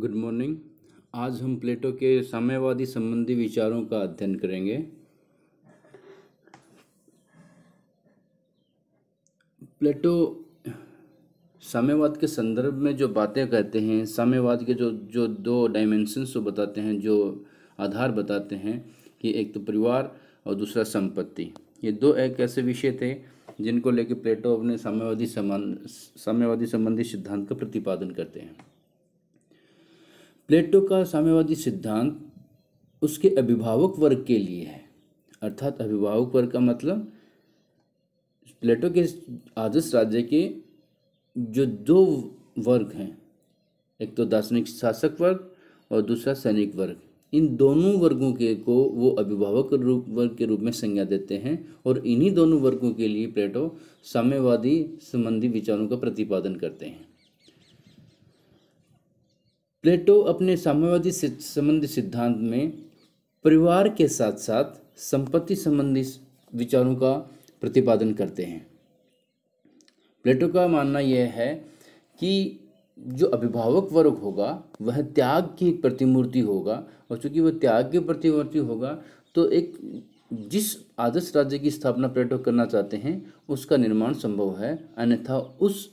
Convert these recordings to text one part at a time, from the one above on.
good morning आज हम प्लेटो के साम्यवादी संबंधी विचारों का अध्ययन करेंगे प्लेटो साम्यवाद के संदर्भ में जो बातें कहते हैं साम्यवाद के जो जो दो डायमेंशंस वो बताते हैं जो आधार बताते हैं कि एक तो परिवार और दूसरा संपत्ति ये दो एक ऐसे विषय थे जिनको लेकर प्लेटो अपने साम्यवादी समान साम्यवादी संबंधी सिद्धांत का प्रतिपादन करते हैं प्लेटो का साम्यवादी सिद्धांत उसके अभिभावक वर्ग के लिए है अर्थात अभिभावक वर्ग का मतलब प्लेटो के आदर्श राज्य के जो दो वर्ग हैं एक तो दार्शनिक शासक वर्ग और दूसरा सैनिक वर्ग इन दोनों वर्गों के को वो अभिभावक रूप वर्ग के रूप में संज्ञा देते हैं और इन्हीं दोनों वर्गों के लिए प्लेटो साम्यवादी संबंधी विचारों का प्रतिपादन करते हैं प्लेटो अपने साम्यवादी संबंधी सिद्धांत में परिवार के साथ साथ संपत्ति संबंधी विचारों का प्रतिपादन करते हैं प्लेटो का मानना यह है कि जो अभिभावक वर्ग होगा वह त्याग की प्रतिमूर्ति होगा और चूंकि वह त्याग की प्रतिमूर्ति होगा तो एक जिस आदर्श राज्य की स्थापना प्लेटो करना चाहते हैं उसका निर्माण संभव है अन्यथा उस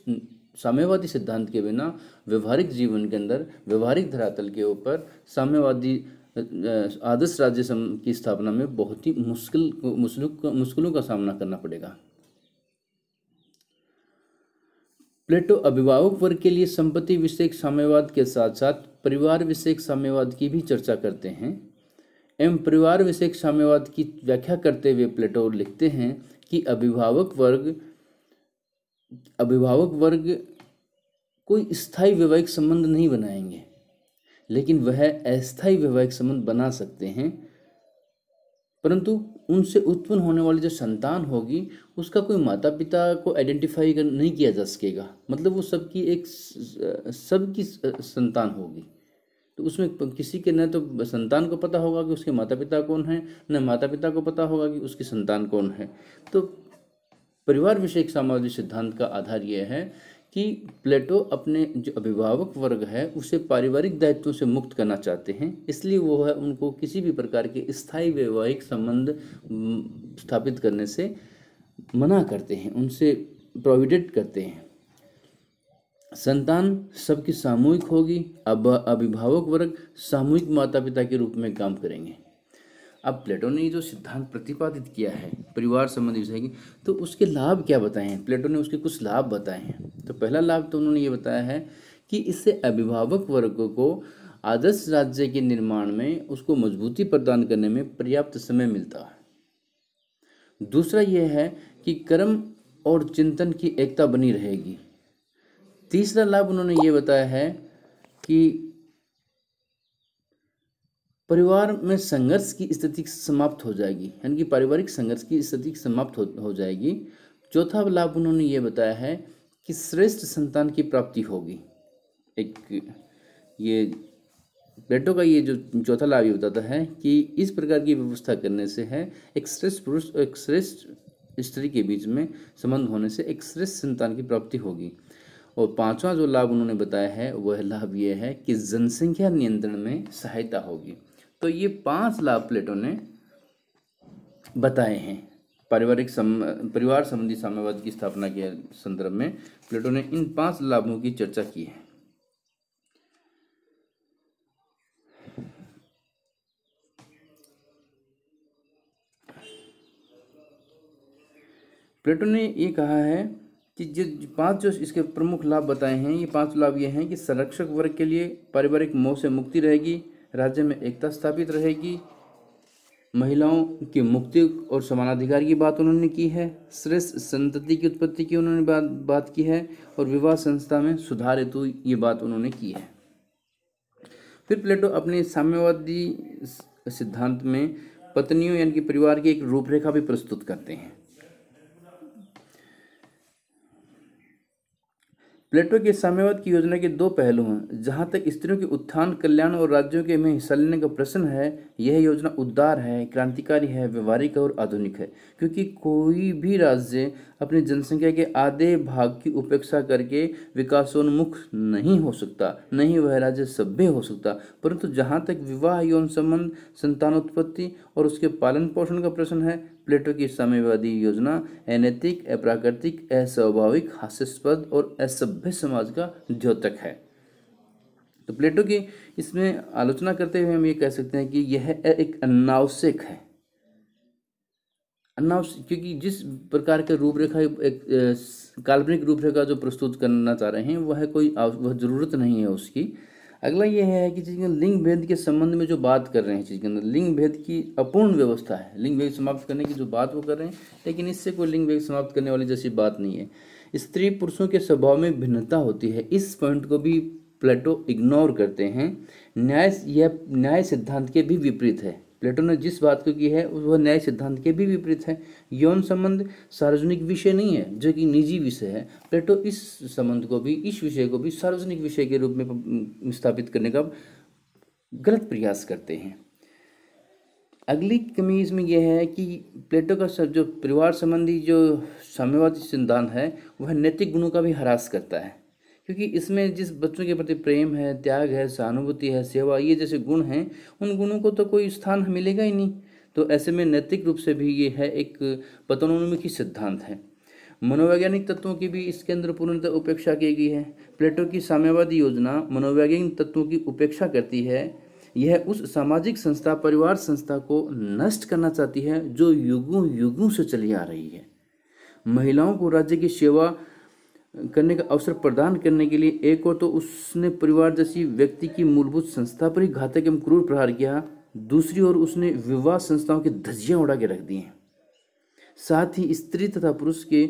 साम्यवादी सिद्धांत के बिना व्यवहारिक जीवन के अंदर व्यवहारिक धरातल के ऊपर साम्यवादी आदर्श राज्य की स्थापना में बहुत ही मुश्किल मुश्किलों मुश्किलों का सामना करना पड़ेगा प्लेटो अभिभावक वर्ग के लिए संपत्ति विषयक साम्यवाद के साथ साथ परिवार विषयक साम्यवाद की भी चर्चा करते हैं एवं परिवार विषयक साम्यवाद की व्याख्या करते हुए प्लेटो लिखते हैं कि अभिभावक वर्ग अभिभावक वर्ग कोई स्थायी वैवाहिक संबंध नहीं बनाएंगे लेकिन वह अस्थायी वैवाहिक संबंध बना सकते हैं परंतु उनसे उत्पन्न होने वाली जो संतान होगी उसका कोई माता पिता को आइडेंटिफाई कर नहीं किया जा सकेगा मतलब वो सबकी एक सबकी संतान होगी तो उसमें किसी के न तो संतान को पता होगा कि उसके माता पिता कौन है न माता पिता को पता होगा कि उसकी संतान कौन है तो परिवार विषय सामाजिक सिद्धांत का आधार यह है कि प्लेटो अपने जो अभिभावक वर्ग है उसे पारिवारिक दायित्वों से मुक्त करना चाहते हैं इसलिए वो है उनको किसी भी प्रकार के स्थायी वैवाहिक संबंध स्थापित करने से मना करते हैं उनसे प्रोविडेट करते हैं संतान सबकी सामूहिक होगी अब अभिभावक वर्ग सामूहिक माता पिता के रूप में काम करेंगे अब प्लेटो ने जो सिद्धांत प्रतिपादित किया है परिवार संबंधी विषय की तो उसके लाभ क्या बताए हैं प्लेटो ने उसके कुछ लाभ बताए हैं तो पहला लाभ तो उन्होंने ये बताया है कि इससे अभिभावक वर्ग को आदर्श राज्य के निर्माण में उसको मजबूती प्रदान करने में पर्याप्त समय मिलता है दूसरा यह है कि कर्म और चिंतन की एकता बनी रहेगी तीसरा लाभ उन्होंने ये बताया है कि परिवार में संघर्ष की स्थिति समाप्त हो जाएगी यानी कि पारिवारिक संघर्ष की स्थिति समाप्त हो, हो जाएगी चौथा लाभ उन्होंने ये बताया है कि श्रेष्ठ संतान की प्राप्ति होगी एक ये प्लेटो का ये जो चौथा लाभ ये बताता है कि इस प्रकार की व्यवस्था करने से है एक श्रेष्ठ पुरुष और एक श्रेष्ठ स्त्री के बीच में संबंध होने से एक श्रेष्ठ संतान की प्राप्ति होगी और पांचवा जो लाभ उन्होंने बताया है वह लाभ ये है कि जनसंख्या नियंत्रण में सहायता होगी तो ये पांच लाभ प्लेटो ने बताए हैं पारिवारिक सम परिवार संबंधी साम्यवाद की स्थापना के संदर्भ में प्लेटो ने इन पांच लाभों की चर्चा की है प्लेटो ने ये कहा है कि जो पांच जो इसके प्रमुख लाभ बताए हैं ये पांच लाभ ये हैं कि संरक्षक वर्ग के लिए पारिवारिक मोह से मुक्ति रहेगी राज्य में एकता स्थापित रहेगी महिलाओं के मुक्ति और समानाधिकार की बात उन्होंने की है श्रेष्ठ संतति की उत्पत्ति की उन्होंने बात बात की है और विवाह संस्था में सुधार हेतु ये बात उन्होंने की है फिर प्लेटो अपने साम्यवादी सिद्धांत में पत्नियों यानी कि परिवार की एक रूपरेखा भी प्रस्तुत करते हैं प्लेटो के साम्यवाद की योजना के दो पहलू हैं जहाँ तक स्त्रियों के उत्थान कल्याण और राज्यों के में हिस्सा लेने का प्रश्न है यह योजना उद्दार है क्रांतिकारी है व्यवहारिक और आधुनिक है क्योंकि कोई भी राज्य अपनी जनसंख्या के आधे भाग की उपेक्षा करके विकासोन्मुख नहीं हो सकता नहीं वह राज्य सभ्य हो सकता परंतु जहाँ तक विवाह यौन संबंध संतानोत्पत्ति और उसके पालन पोषण का प्रश्न है प्लेटो की साम्यवादी योजना अनैतिक अप्राकृतिक अस्वाभाविक हास्यास्पद और असभ्य समाज का द्योतक है तो प्लेटो की इसमें आलोचना करते हुए हम ये कह सकते हैं कि यह एक अनावश्यक है अन्ना क्योंकि जिस प्रकार के रूपरेखा एक काल्पनिक रूपरेखा जो प्रस्तुत करना चाह रहे हैं वह कोई वह ज़रूरत नहीं है उसकी अगला यह है कि चीज लिंग भेद के संबंध में जो बात कर रहे हैं चीज़ के अंदर लिंग भेद की अपूर्ण व्यवस्था है लिंग भेद समाप्त करने की जो बात वो कर रहे हैं लेकिन इससे कोई लिंग भेद समाप्त करने वाली जैसी बात नहीं है स्त्री पुरुषों के स्वभाव में भिन्नता होती है इस पॉइंट को भी प्लेटो इग्नोर करते हैं न्याय यह न्याय सिद्धांत के भी विपरीत है प्लेटो ने जिस बात को की है वह न्याय सिद्धांत के भी विपरीत है यौन संबंध सार्वजनिक विषय नहीं है जो कि निजी विषय है प्लेटो इस संबंध को भी इस विषय को भी सार्वजनिक विषय के रूप में स्थापित करने का गलत प्रयास करते हैं अगली कमीज में यह है कि प्लेटो का जो परिवार संबंधी जो साम्यवादी सिद्धांत है वह नैतिक गुणों का भी ह्रास करता है क्योंकि इसमें जिस बच्चों के प्रति प्रेम है त्याग है सहानुभूति है सेवा ये जैसे गुण हैं उन गुणों को तो कोई स्थान मिलेगा ही नहीं तो ऐसे में नैतिक रूप से भी ये है एक पतनोन्मुखी सिद्धांत है मनोवैज्ञानिक तत्वों की भी इसके अंदर पूर्णतः उपेक्षा की गई है प्लेटो की साम्यवादी योजना मनोवैज्ञानिक तत्वों की उपेक्षा करती है यह उस सामाजिक संस्था परिवार संस्था को नष्ट करना चाहती है जो युगों युगों से चली आ रही है महिलाओं को राज्य की सेवा करने का अवसर प्रदान करने के लिए एक और तो उसने परिवार जैसी व्यक्ति की मूलभूत संस्था पर ही घातक एवं क्रूर प्रहार किया दूसरी ओर उसने विवाह संस्थाओं की धज्जियाँ उड़ा के रख दी हैं साथ ही स्त्री तथा पुरुष के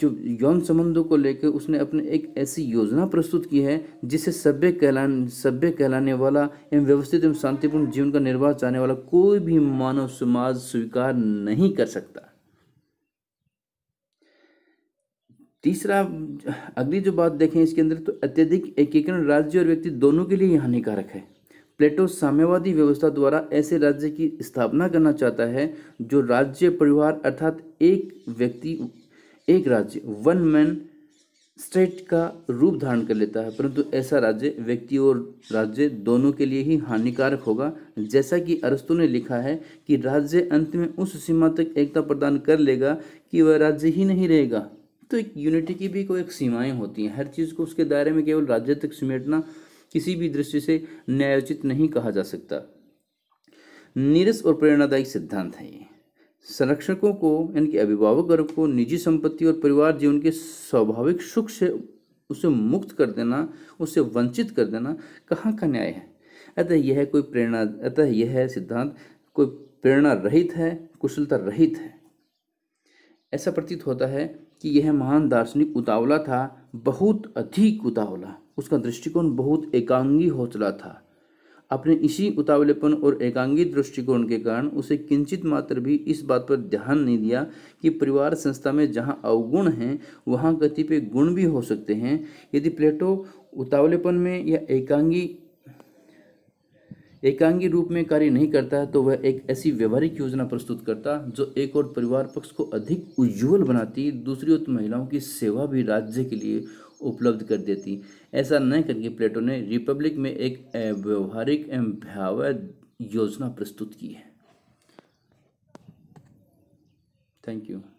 जो यौन संबंधों को लेकर उसने अपने एक ऐसी योजना प्रस्तुत की है जिससे सभ्य कहलाने सभ्य कहलाने वाला एवं व्यवस्थित एवं शांतिपूर्ण जीवन का निर्वाह चाहने वाला कोई भी मानव समाज स्वीकार नहीं कर सकता तीसरा अगली जो बात देखें इसके अंदर तो अत्यधिक एकीकरण राज्य और व्यक्ति दोनों के लिए हानिकारक है प्लेटो साम्यवादी व्यवस्था द्वारा ऐसे राज्य की स्थापना करना चाहता है जो राज्य परिवार अर्थात एक व्यक्ति एक राज्य वन मैन स्टेट का रूप धारण कर लेता है परंतु ऐसा राज्य व्यक्ति और राज्य दोनों के लिए ही हानिकारक होगा जैसा कि अरस्तु ने लिखा है कि राज्य अंत में उस सीमा तक एकता प्रदान कर लेगा कि वह राज्य ही नहीं रहेगा तो एक यूनिटी की भी कोई एक सीमाएं होती हैं हर चीज़ को उसके दायरे में केवल राज्य तक समेटना किसी भी दृष्टि से न्यायोचित नहीं कहा जा सकता नीरस और प्रेरणादायी सिद्धांत है ये संरक्षकों को यानी कि अभिभावक वर्ग को निजी संपत्ति और परिवार जीवन के स्वाभाविक सुख से उसे मुक्त कर देना उसे वंचित कर देना कहाँ का न्याय है अतः यह कोई प्रेरणा अतः यह सिद्धांत कोई प्रेरणा रहित है कुशलता रहित है ऐसा प्रतीत होता है कि यह महान दार्शनिक उतावला था बहुत अधिक उतावला उसका दृष्टिकोण बहुत एकांगी हौसला था अपने इसी उतावलेपन और एकांगी दृष्टिकोण के कारण उसे किंचित मात्र भी इस बात पर ध्यान नहीं दिया कि परिवार संस्था में जहाँ अवगुण हैं वहाँ कतिपय गुण भी हो सकते हैं यदि प्लेटो उतावलेपन में या एकांगी एकांगी रूप में कार्य नहीं करता तो वह एक ऐसी व्यवहारिक योजना प्रस्तुत करता जो एक और परिवार पक्ष को अधिक उज्ज्वल बनाती दूसरी ओर महिलाओं की सेवा भी राज्य के लिए उपलब्ध कर देती ऐसा न करके प्लेटो ने रिपब्लिक में एक व्यवहारिक एवं भयाव योजना प्रस्तुत की है थैंक यू